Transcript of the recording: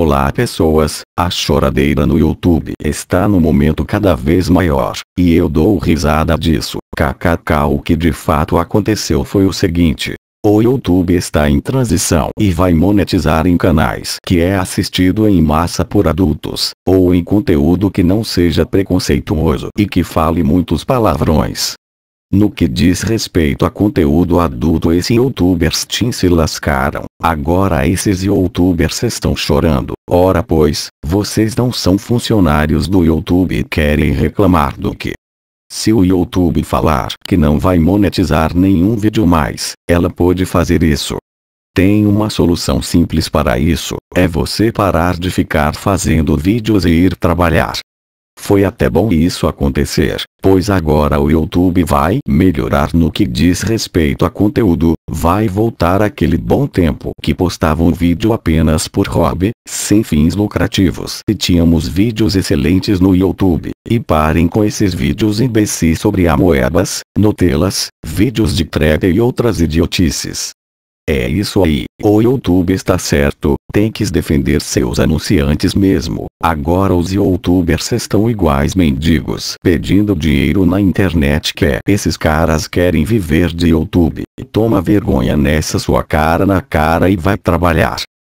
Olá pessoas, a choradeira no YouTube está no momento cada vez maior, e eu dou risada disso, kkk o que de fato aconteceu foi o seguinte. O YouTube está em transição e vai monetizar em canais que é assistido em massa por adultos, ou em conteúdo que não seja preconceituoso e que fale muitos palavrões. No que diz respeito a conteúdo adulto esses youtubers teen se lascaram, agora esses youtubers estão chorando. Ora pois, vocês não são funcionários do YouTube e querem reclamar do que? Se o YouTube falar que não vai monetizar nenhum vídeo mais, ela pode fazer isso. Tem uma solução simples para isso, é você parar de ficar fazendo vídeos e ir trabalhar. Foi até bom isso acontecer, pois agora o YouTube vai melhorar no que diz respeito a conteúdo, vai voltar aquele bom tempo que postava um vídeo apenas por hobby, sem fins lucrativos e tínhamos vídeos excelentes no YouTube, e parem com esses vídeos imbecis sobre amoebas, notelas, vídeos de trega e outras idiotices. É isso aí, o YouTube está certo, tem que defender seus anunciantes mesmo. Agora os youtubers estão iguais mendigos pedindo dinheiro na internet que é. esses caras querem viver de YouTube. Toma vergonha nessa sua cara na cara e vai trabalhar.